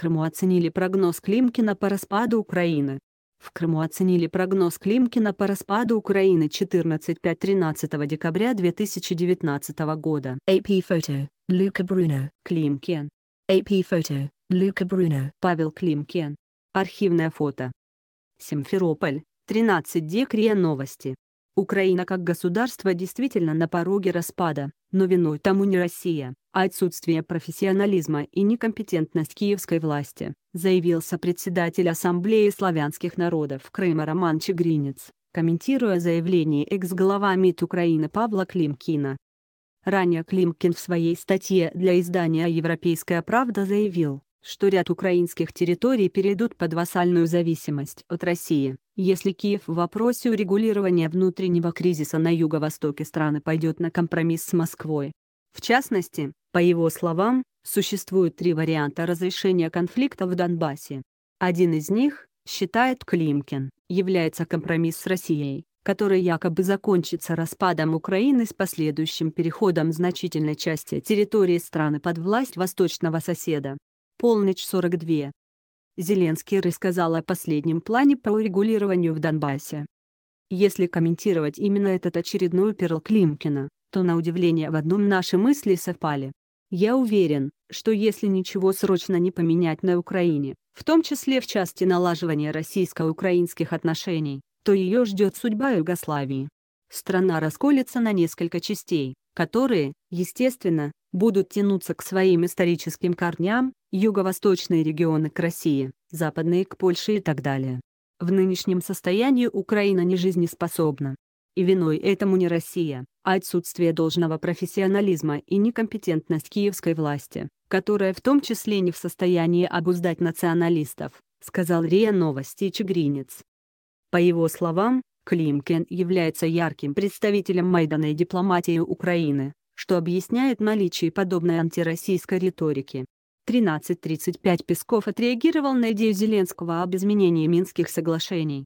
Крыму оценили прогноз Климкина по распаду Украины. В Крыму оценили прогноз Климкина по распаду Украины 14-5-13 декабря 2019 года. AP Photo. Luca Bruno Климкин. AP Photo. Luca Bruno Павел Климкин. Архивное фото. Симферополь. 13 Декрия новости. Украина как государство действительно на пороге распада, но виной тому не Россия, а отсутствие профессионализма и некомпетентность киевской власти, заявился председатель Ассамблеи славянских народов Крыма Роман Чегринец, комментируя заявление экс-глава МИД Украины Павла Климкина. Ранее Климкин в своей статье для издания «Европейская правда» заявил, что ряд украинских территорий перейдут под вассальную зависимость от России. Если Киев в вопросе урегулирования внутреннего кризиса на юго-востоке страны пойдет на компромисс с Москвой. В частности, по его словам, существуют три варианта разрешения конфликта в Донбассе. Один из них, считает Климкин, является компромисс с Россией, который якобы закончится распадом Украины с последующим переходом значительной части территории страны под власть восточного соседа полночь 42. Зеленский рассказал о последнем плане по урегулированию в Донбассе. Если комментировать именно этот очередной перл Климкина, то на удивление в одном наши мысли совпали. Я уверен, что если ничего срочно не поменять на Украине, в том числе в части налаживания российско-украинских отношений, то ее ждет судьба Югославии. Страна расколется на несколько частей которые, естественно, будут тянуться к своим историческим корням, юго-восточные регионы к России, западные к Польше и так далее. В нынешнем состоянии Украина не жизнеспособна. И виной этому не Россия, а отсутствие должного профессионализма и некомпетентность киевской власти, которая в том числе не в состоянии обуздать националистов, сказал РИА Новости Чегринец. По его словам, Климкин является ярким представителем майданной дипломатии Украины, что объясняет наличие подобной антироссийской риторики. 13.35 Песков отреагировал на идею Зеленского об изменении Минских соглашений.